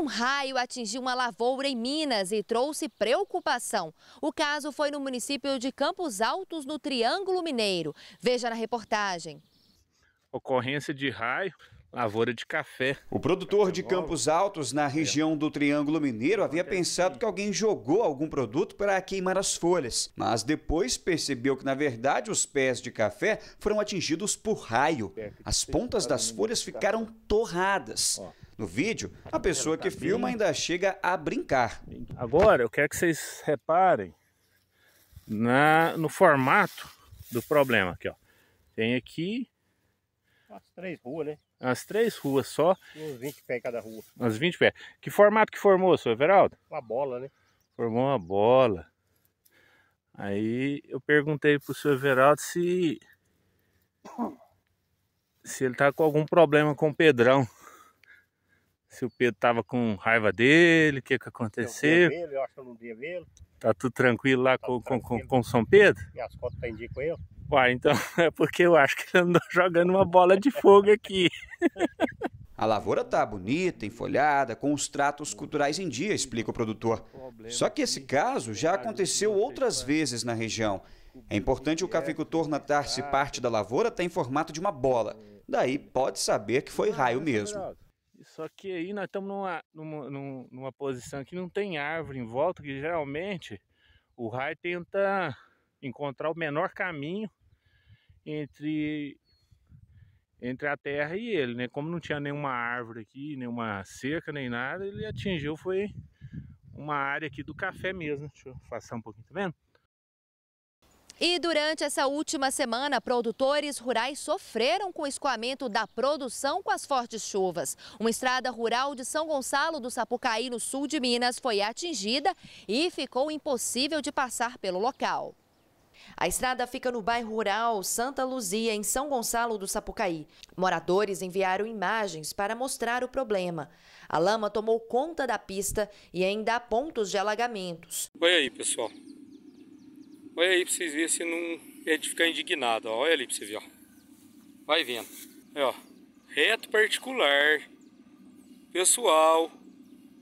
um raio atingiu uma lavoura em Minas e trouxe preocupação. O caso foi no município de Campos Altos, no Triângulo Mineiro. Veja na reportagem. Ocorrência de raio lavoura de café. O produtor de Campos Altos, na é. região do Triângulo Mineiro, havia pensado que alguém jogou algum produto para queimar as folhas, mas depois percebeu que, na verdade, os pés de café foram atingidos por raio. É, as pontas das folhas tá? ficaram torradas. No vídeo, a pessoa que filma ainda chega a brincar. Agora, eu quero que vocês reparem na, no formato do problema aqui, ó. Tem aqui... As três ruas, né? As três ruas só. Uns 20 pés cada rua. Uns 20 pés. Que formato que formou, seu Everaldo? Uma bola, né? Formou uma bola. Aí eu perguntei pro seu Everaldo se... Se ele tá com algum problema com o Pedrão. Se o Pedro tava com raiva dele, o que que aconteceu. Eu, eu acho que eu não devia vê-lo. Tá tudo tranquilo lá tá com, o Com, com, com São Pedro? As costas tá em dia com ele. Uai, então é porque eu acho que ele andou jogando uma bola de fogo aqui. A lavoura tá bonita, enfolhada, com os tratos culturais em dia, explica o produtor. Só que esse caso já aconteceu outras é. vezes na região. É importante o é cafeicultor notar se parte da lavoura está em formato de uma bola. Daí pode saber que foi raio mesmo. Só que aí nós estamos numa, numa, numa posição que não tem árvore em volta, que geralmente o raio tenta encontrar o menor caminho entre entre a terra e ele, né? Como não tinha nenhuma árvore aqui, nenhuma seca, nem nada, ele atingiu foi uma área aqui do café mesmo. Deixa eu passar um pouquinho, tá vendo? E durante essa última semana, produtores rurais sofreram com o escoamento da produção com as fortes chuvas. Uma estrada rural de São Gonçalo do Sapucaí, no sul de Minas, foi atingida e ficou impossível de passar pelo local. A estrada fica no bairro rural Santa Luzia, em São Gonçalo do Sapucaí. Moradores enviaram imagens para mostrar o problema. A lama tomou conta da pista e ainda há pontos de alagamentos. Olha aí, pessoal. Olha aí para vocês verem se não é de ficar indignado. Ó. Olha ali para você ver. Ó. Vai vendo. É, ó. Reto particular. Pessoal.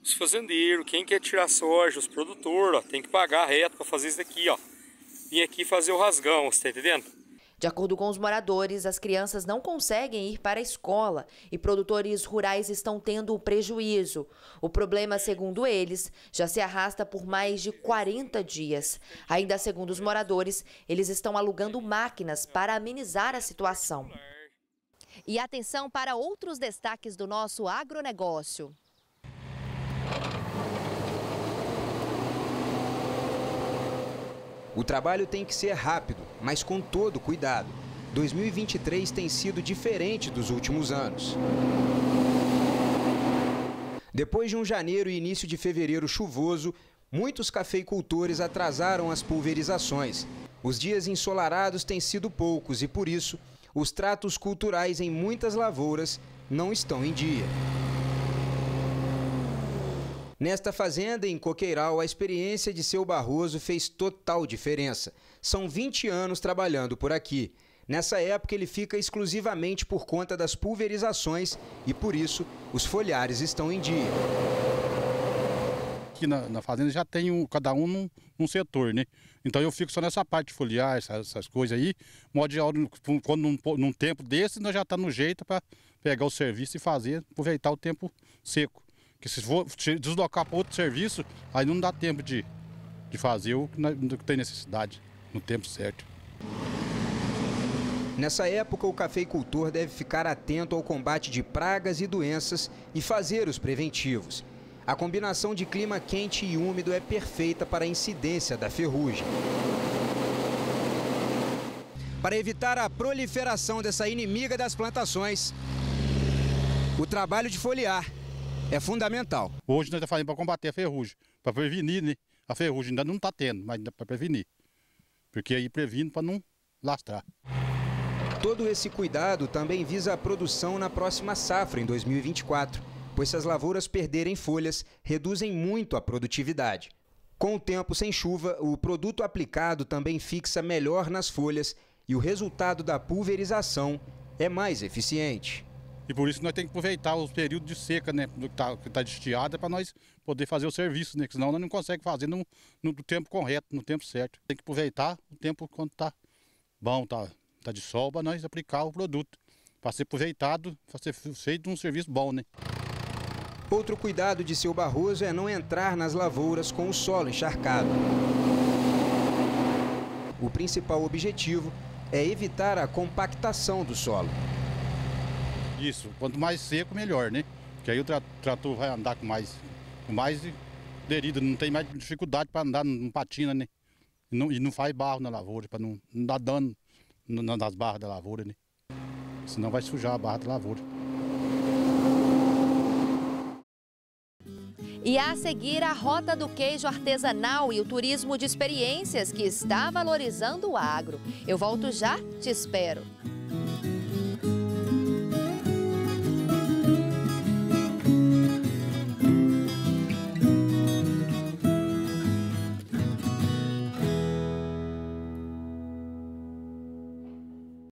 Os fazendeiros. Quem quer tirar soja. Os produtores. Ó, tem que pagar reto para fazer isso daqui. Ó vir aqui fazer o rasgão, você está entendendo? De acordo com os moradores, as crianças não conseguem ir para a escola e produtores rurais estão tendo o prejuízo. O problema, segundo eles, já se arrasta por mais de 40 dias. Ainda segundo os moradores, eles estão alugando máquinas para amenizar a situação. E atenção para outros destaques do nosso agronegócio. O trabalho tem que ser rápido, mas com todo cuidado. 2023 tem sido diferente dos últimos anos. Depois de um janeiro e início de fevereiro chuvoso, muitos cafeicultores atrasaram as pulverizações. Os dias ensolarados têm sido poucos e, por isso, os tratos culturais em muitas lavouras não estão em dia. Nesta fazenda, em Coqueiral, a experiência de seu Barroso fez total diferença. São 20 anos trabalhando por aqui. Nessa época, ele fica exclusivamente por conta das pulverizações e, por isso, os folhares estão em dia. Aqui na, na fazenda já tem um, cada um num, num, setor, né? Então eu fico só nessa parte de foliar, essas, essas coisas aí. Modo geral, quando num, num tempo desse, nós já está no jeito para pegar o serviço e fazer, aproveitar o tempo seco. Porque se for deslocar para outro serviço, aí não dá tempo de, de fazer o que tem necessidade no tempo certo. Nessa época, o cafeicultor deve ficar atento ao combate de pragas e doenças e fazer os preventivos. A combinação de clima quente e úmido é perfeita para a incidência da ferrugem. Para evitar a proliferação dessa inimiga das plantações, o trabalho de foliar é fundamental. Hoje nós estamos fazendo para combater a ferrugem, para prevenir, né? A ferrugem ainda não está tendo, mas ainda para prevenir. Porque aí previndo para não lastrar. Todo esse cuidado também visa a produção na próxima safra, em 2024, pois se as lavouras perderem folhas, reduzem muito a produtividade. Com o tempo sem chuva, o produto aplicado também fixa melhor nas folhas e o resultado da pulverização é mais eficiente. E por isso nós temos que aproveitar os períodos de seca, né? Que está tá de estiada, para nós poder fazer o serviço, né? Que senão nós não conseguimos fazer no, no, tempo correto, no tempo certo. Tem que aproveitar o tempo quando está bom, tá, tá de sol, para nós aplicar o produto. Para ser aproveitado, para ser feito um serviço bom, né? Outro cuidado de seu Barroso é não entrar nas lavouras com o solo encharcado. O principal objetivo é evitar a compactação do solo disso. Quanto mais seco, melhor, né? Que aí o tra trator vai andar com mais, com mais derido, não tem mais dificuldade para andar, não patina, né? E não, e não faz barro na lavoura, para não, não dar dano nas barras da lavoura, né? Senão vai sujar a barra da lavoura. E a seguir, a Rota do Queijo Artesanal e o turismo de experiências que está valorizando o agro. Eu volto já, te espero.